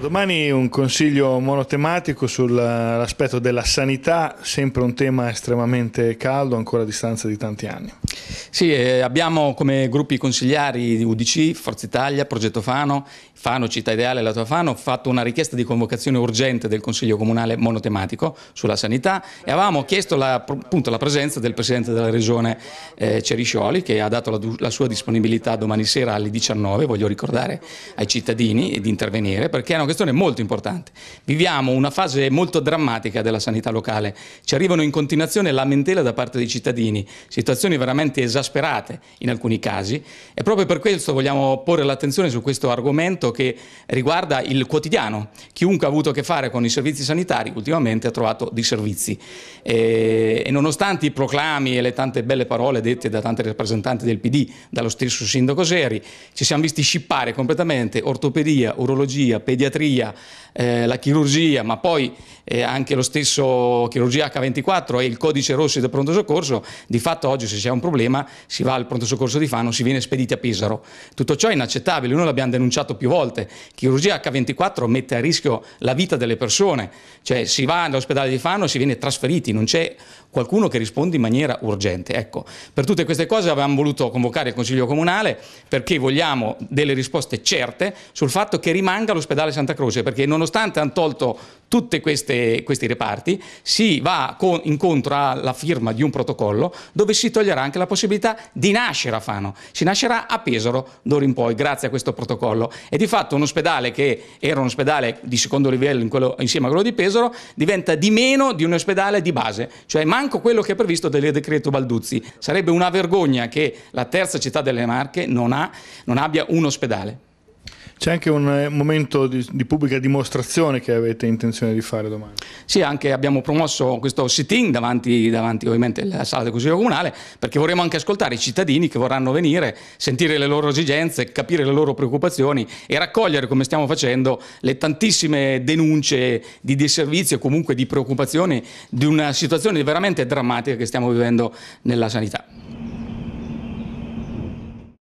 Domani un consiglio monotematico sull'aspetto della sanità, sempre un tema estremamente caldo ancora a distanza di tanti anni. Sì, eh, abbiamo come gruppi consigliari di UDC, Forza Italia, Progetto Fano, Fano Città Ideale e Lato Fano, fatto una richiesta di convocazione urgente del Consiglio Comunale monotematico sulla sanità e avevamo chiesto la, appunto, la presenza del Presidente della Regione eh, Ceriscioli che ha dato la, la sua disponibilità domani sera alle 19, voglio ricordare ai cittadini di intervenire perché è una questione molto importante. Viviamo una fase molto drammatica della sanità locale, ci arrivano in continuazione lamentele da parte dei cittadini, situazioni veramente esasperate in alcuni casi e proprio per questo vogliamo porre l'attenzione su questo argomento che riguarda il quotidiano. Chiunque ha avuto a che fare con i servizi sanitari ultimamente ha trovato dei servizi e, e nonostante i proclami e le tante belle parole dette da tanti rappresentanti del PD, dallo stesso sindaco Seri, ci siamo visti scippare completamente ortopedia, urologia, pediatria, eh, la chirurgia, ma poi eh, anche lo stesso chirurgia H24 e il codice rosso del pronto soccorso, di fatto oggi se c'è un problema problema, si va al pronto soccorso di Fano, si viene spediti a Pesaro. Tutto ciò è inaccettabile, noi l'abbiamo denunciato più volte. Chirurgia H24 mette a rischio la vita delle persone, cioè si va all'ospedale di Fano e si viene trasferiti, non c'è qualcuno che risponde in maniera urgente. Ecco, per tutte queste cose avevamo voluto convocare il Consiglio Comunale perché vogliamo delle risposte certe sul fatto che rimanga l'ospedale Santa Croce, perché nonostante hanno tolto tutti questi reparti, si va incontro alla firma di un protocollo dove si toglierà anche la possibilità possibilità di nascere a Fano, si nascerà a Pesaro d'ora in poi grazie a questo protocollo e di fatto un ospedale che era un ospedale di secondo livello in quello, insieme a quello di Pesaro diventa di meno di un ospedale di base, cioè manco quello che è previsto dal decreto Balduzzi. Sarebbe una vergogna che la terza città delle Marche non, ha, non abbia un ospedale. C'è anche un eh, momento di, di, pubblica dimostrazione che avete intenzione di fare domani? Sì, anche abbiamo promosso questo sit-in davanti, davanti, ovviamente alla sala del Consiglio Comunale perché vorremmo anche ascoltare i cittadini che vorranno venire, sentire le loro esigenze, capire le loro preoccupazioni e raccogliere come stiamo facendo le tantissime denunce di disservizio e comunque di preoccupazioni di una situazione veramente drammatica che stiamo vivendo nella sanità.